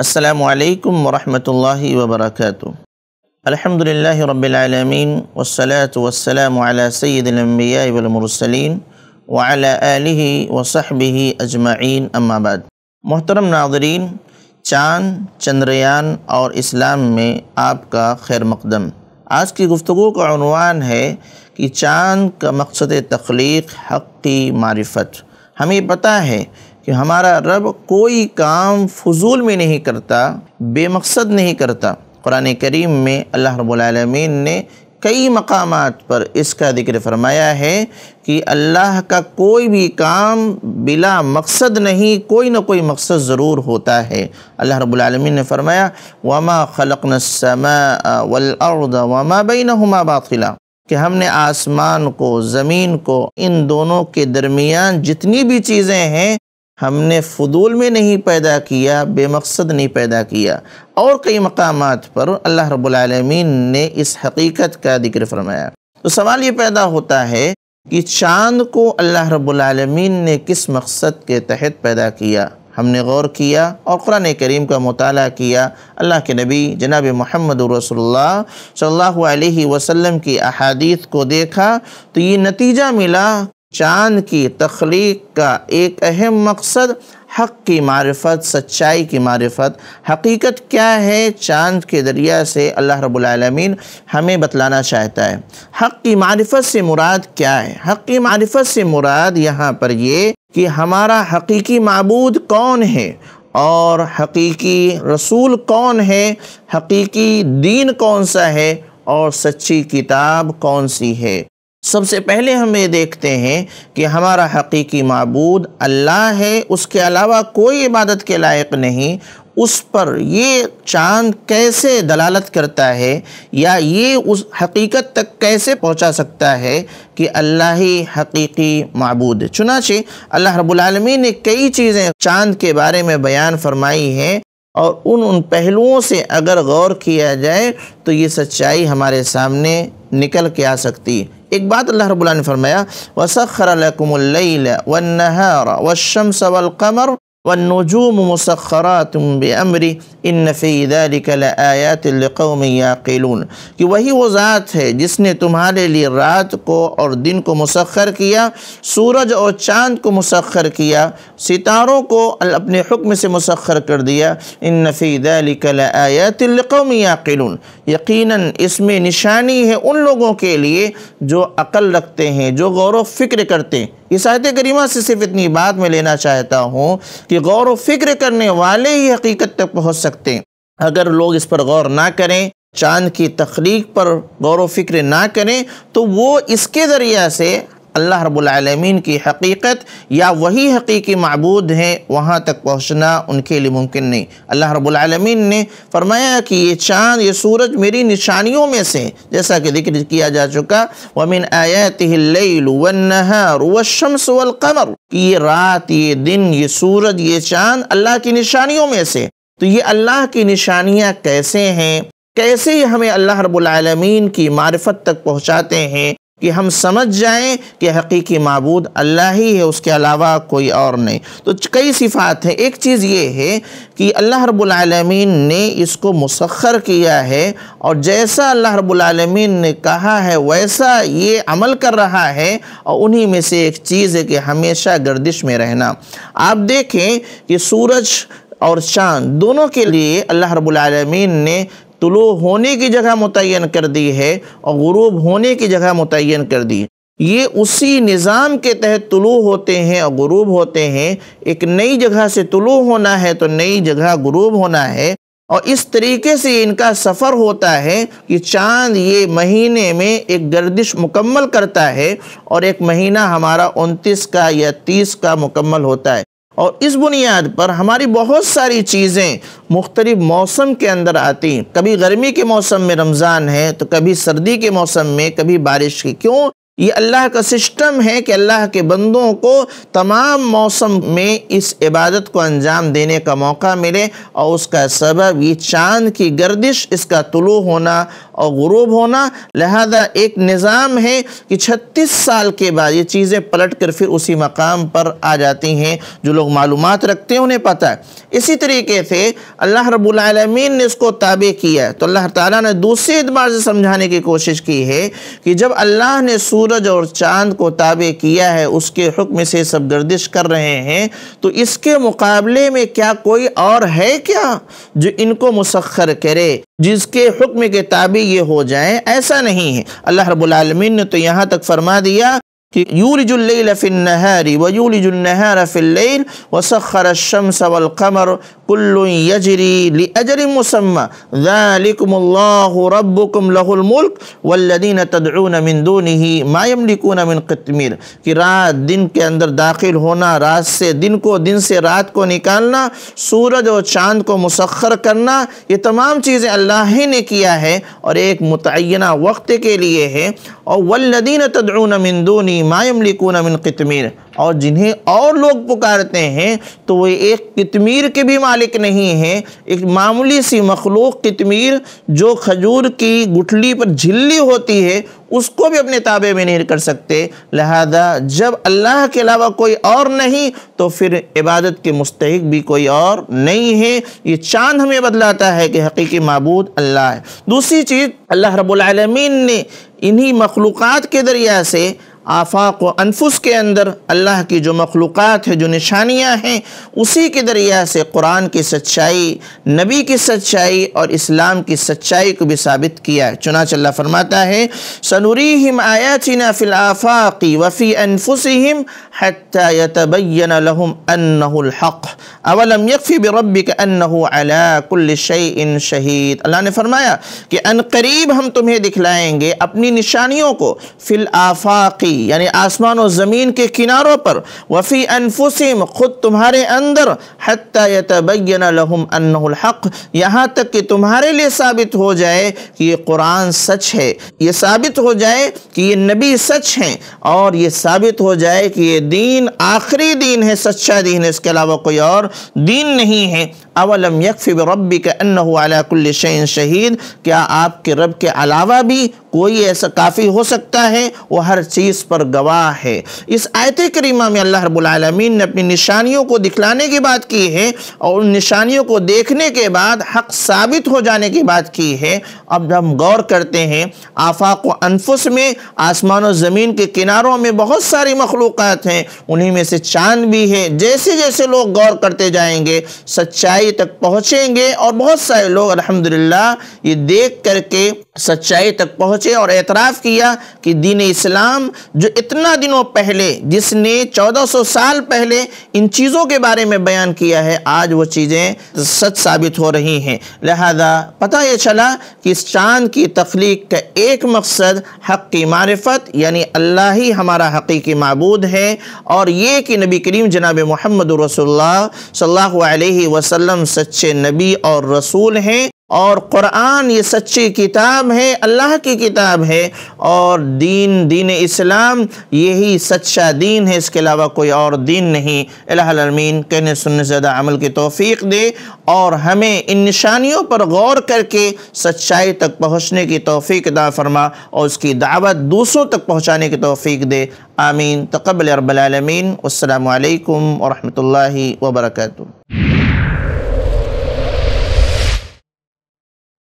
السلام علیکم ورحمۃ اللہ وبرکاتہ الحمد للہ رب العالمین والصلاة والسلام علی سید الانبیاء والمرسلین وعلی آلہ وصحبہ اجمعین اما بعد محترم ناظرین چاند چندریان اور اسلام میں آپ کا خیر مقدم آج کی گفتگو کا عنوان ہے کہ چاند کا مقصد تخلیق حق کی معرفت ہمیں پتہ ہے کہ ہمارا رب کوئی کام فضول میں نہیں کرتا بے مقصد نہیں کرتا قرآن کریم میں اللہ رب العالمین نے کئی مقامات پر اس کا ذکر فرمایا ہے کہ اللہ کا کوئی بھی کام بلا مقصد نہیں کوئی نہ کوئی مقصد ضرور ہوتا ہے اللہ رب العالمین نے فرمایا والارض وما نہ باطلا کہ ہم نے آسمان کو زمین کو ان دونوں کے درمیان جتنی بھی چیزیں ہیں ہم نے فضول میں نہیں پیدا کیا بے مقصد نہیں پیدا کیا اور کئی مقامات پر اللہ رب العالمین نے اس حقیقت کا ذکر فرمایا تو سوال یہ پیدا ہوتا ہے کہ چاند کو اللہ رب العالمین نے کس مقصد کے تحت پیدا کیا ہم نے غور کیا اور قرآن کریم کا مطالعہ کیا اللہ کے نبی جناب محمد رسول اللہ صلی اللہ علیہ وسلم کی احادیث کو دیکھا تو یہ نتیجہ ملا چاند کی تخلیق کا ایک اہم مقصد حق کی معرفت سچائی کی معرفت حقیقت کیا ہے چاند کے ذریعہ سے اللہ رب العالمین ہمیں بتلانا چاہتا ہے حق کی معرفت سے مراد کیا ہے حق کی معرفت سے مراد یہاں پر یہ کہ ہمارا حقیقی معبود کون ہے اور حقیقی رسول کون ہے حقیقی دین کون سا ہے اور سچی کتاب کون سی ہے سب سے پہلے ہم یہ دیکھتے ہیں کہ ہمارا حقیقی معبود اللہ ہے اس کے علاوہ کوئی عبادت کے لائق نہیں اس پر یہ چاند کیسے دلالت کرتا ہے یا یہ اس حقیقت تک کیسے پہنچا سکتا ہے کہ اللہ ہی حقیقی معبود ہے چنانچہ اللہ رب العالمین نے کئی چیزیں چاند کے بارے میں بیان فرمائی ہیں اور ان ان پہلوؤں سے اگر غور کیا جائے تو یہ سچائی ہمارے سامنے نکل کے آ سکتی ہے ایک بات اللہ رب العالمین فرمایا وَسَخَّرَ لَكُمُ اللَّيْلَ وَالنَّهَارَ وَالشَّمْسَ وَالْقَمَرَ والنجوم مسخرات مشخرات ان فی دہ لآیات لقوم تلق کہ وہی وہ ذات ہے جس نے تمہارے لیے رات کو اور دن کو مسخر کیا سورج اور چاند کو مسخر کیا ستاروں کو اپنے حکم سے مسخر کر دیا ان فی لکھل لآیات لقوم میاں یقیناً اس میں نشانی ہے ان لوگوں کے لیے جو عقل رکھتے ہیں جو غور و فکر کرتے ہیں اس آیت کریمہ سے صرف اتنی بات میں لینا چاہتا ہوں کہ غور و فکر کرنے والے ہی حقیقت تک پہنچ سکتے ہیں اگر لوگ اس پر غور نہ کریں چاند کی تخلیق پر غور و فکر نہ کریں تو وہ اس کے ذریعہ سے اللہ رب العالمین کی حقیقت یا وہی حقیقی معبود ہیں وہاں تک پہنچنا ان کے لیے ممکن نہیں اللہ رب العالمین نے فرمایا کہ یہ چاند یہ سورج میری نشانیوں میں سے جیسا کہ ذکر کیا جا چکا وَمِنْ آیَاتِهِ اللَّيْلُ وَالنَّهَارُ وَالشَّمْسُ وَالْقَمَرُ یہ رات یہ دن یہ سورج یہ چاند اللہ کی نشانیوں میں سے تو یہ اللہ کی نشانیاں کیسے ہیں کیسے ہمیں اللہ رب العالمین کی معرفت تک پہنچاتے ہیں کہ ہم سمجھ جائیں کہ حقیقی معبود اللہ ہی ہے اس کے علاوہ کوئی اور نہیں تو کئی صفات ہیں ایک چیز یہ ہے کہ اللہ رب العالمین نے اس کو مسخر کیا ہے اور جیسا اللہ رب العالمین نے کہا ہے ویسا یہ عمل کر رہا ہے اور انہی میں سے ایک چیز ہے کہ ہمیشہ گردش میں رہنا آپ دیکھیں کہ سورج اور چاند دونوں کے لیے اللہ رب العالمین نے طلوع ہونے کی جگہ متعین کر دی ہے اور غروب ہونے کی جگہ متعین کر دی یہ اسی نظام کے تحت طلوع ہوتے ہیں اور غروب ہوتے ہیں ایک نئی جگہ سے طلوع ہونا ہے تو نئی جگہ غروب ہونا ہے اور اس طریقے سے ان کا سفر ہوتا ہے کہ چاند یہ مہینے میں ایک گردش مکمل کرتا ہے اور ایک مہینہ ہمارا انتیس کا یا تیس کا مکمل ہوتا ہے اور اس بنیاد پر ہماری بہت ساری چیزیں مختلف موسم کے اندر آتی ہیں کبھی گرمی کے موسم میں رمضان ہے تو کبھی سردی کے موسم میں کبھی بارش کی کیوں یہ اللہ کا سسٹم ہے کہ اللہ کے بندوں کو تمام موسم میں اس عبادت کو انجام دینے کا موقع ملے اور اس کا سبب یہ چاند کی گردش اس کا طلوع ہونا اور غروب ہونا لہذا ایک نظام ہے کہ چھتیس سال کے بعد یہ چیزیں پلٹ کر پھر اسی مقام پر آ جاتی ہیں جو لوگ معلومات رکھتے ہیں انہیں پتہ ہے اسی طریقے سے اللہ رب العالمین نے اس کو تابع کیا ہے تو اللہ تعالیٰ نے دوسرے اعتبار سے سمجھانے کی کوشش کی ہے کہ جب اللہ نے سو سورج اور چاند کو تابع کیا ہے اس کے حکم سے سب گردش کر رہے ہیں تو اس کے مقابلے میں کیا کوئی اور ہے کیا جو ان کو مسخر کرے جس کے حکم کے تابع یہ ہو جائیں ایسا نہیں ہے اللہ رب العالمین نے تو یہاں تک فرما دیا کہ یولج اللیل فی النہار ویولج النہار فی اللیل وسخر الشمس والقمر کل یجری لأجر مسمى ذالکم اللہ ربکم له الملک والذین تدعون من دونه ما یملکون من قتمیر کہ رات دن کے اندر داخل ہونا رات سے دن کو دن سے رات کو نکالنا سورج اور چاند کو مسخر کرنا یہ تمام چیزیں اللہ ہی نے کیا ہے اور ایک متعینہ وقت کے لیے ہے اور والذین تدعون من دونی ما یملکون من قتمیر اور جنہیں اور لوگ پکارتے ہیں تو وہ ایک قتمیر کے بھی مالک مالک نہیں ہیں ایک معمولی سی مخلوق کی جو خجور کی گٹھلی پر جھلی ہوتی ہے اس کو بھی اپنے تابع میں نہیں کر سکتے لہذا جب اللہ کے علاوہ کوئی اور نہیں تو پھر عبادت کے مستحق بھی کوئی اور نہیں ہے یہ چاند ہمیں بدلاتا ہے کہ حقیقی معبود اللہ ہے دوسری چیز اللہ رب العالمین نے انہی مخلوقات کے دریا سے آفاق و انفس کے اندر اللہ کی جو مخلوقات ہیں جو نشانیاں ہیں اسی کے دریہ سے قرآن کی سچائی نبی کی سچائی اور اسلام کی سچائی کو بھی ثابت کیا ہے چنانچہ اللہ فرماتا ہے أَنَّهُ الْحَقِّ وفی يَقْفِ الحق اولم عَلَىٰ بربک شَيْءٍ شہید اللہ نے فرمایا کہ ان قریب ہم تمہیں دکھلائیں گے اپنی نشانیوں کو فِي الْآفَاقِ یعنی آسمان و زمین کے کناروں پر وفی انفسیم خود تمہارے اندر حتی یتبین لہم انہو الحق یہاں تک کہ تمہارے لئے ثابت ہو جائے کہ یہ قرآن سچ ہے یہ ثابت ہو جائے کہ یہ نبی سچ ہیں اور یہ ثابت ہو جائے کہ یہ دین آخری دین ہے سچا دین ہے اس کے علاوہ کوئی اور دین نہیں ہے اولم یکفی ربی انہو علی کل الشین شہید کیا آپ کے رب کے علاوہ بھی کوئی ایسا کافی ہو سکتا ہے وہ ہر چیز پر گواہ ہے اس آیت کریمہ میں اللہ رب العالمین نے اپنی نشانیوں کو دکھلانے کی بات کی ہے اور ان نشانیوں کو دیکھنے کے بعد حق ثابت ہو جانے کی بات کی ہے اب جب ہم غور کرتے ہیں آفاق و انفس میں آسمان و زمین کے کناروں میں بہت ساری مخلوقات ہیں انہی میں سے چاند بھی ہے جیسے جیسے لوگ غور کرتے جائیں گے سچائی تک پہنچیں گے اور بہت سارے لوگ الحمدللہ یہ دیکھ کر کے سچائی تک پہنچے اور اعتراف کیا کہ دین اسلام جو اتنا دنوں پہلے جس نے چودہ سو سال پہلے ان چیزوں کے بارے میں بیان کیا ہے آج وہ چیزیں سچ ثابت ہو رہی ہیں لہذا پتہ یہ چلا کہ اس چاند کی تخلیق کا ایک مقصد حق کی معرفت یعنی اللہ ہی ہمارا حقیقی معبود ہے اور یہ کہ نبی کریم جناب محمد رسول اللہ صلی اللہ علیہ وسلم سچے نبی اور رسول ہیں اور قرآن یہ سچی کتاب ہے اللہ کی کتاب ہے اور دین دین اسلام یہی سچا دین ہے اس کے علاوہ کوئی اور دین نہیں الہ العالمین کہنے سننے زیادہ عمل کی توفیق دے اور ہمیں ان نشانیوں پر غور کر کے سچائی تک پہنچنے کی توفیق داں فرما اور اس کی دعوت دوسروں تک پہنچانے کی توفیق دے آمین تقبل رب العالمین السلام علیکم ورحمۃ اللہ وبرکاتہ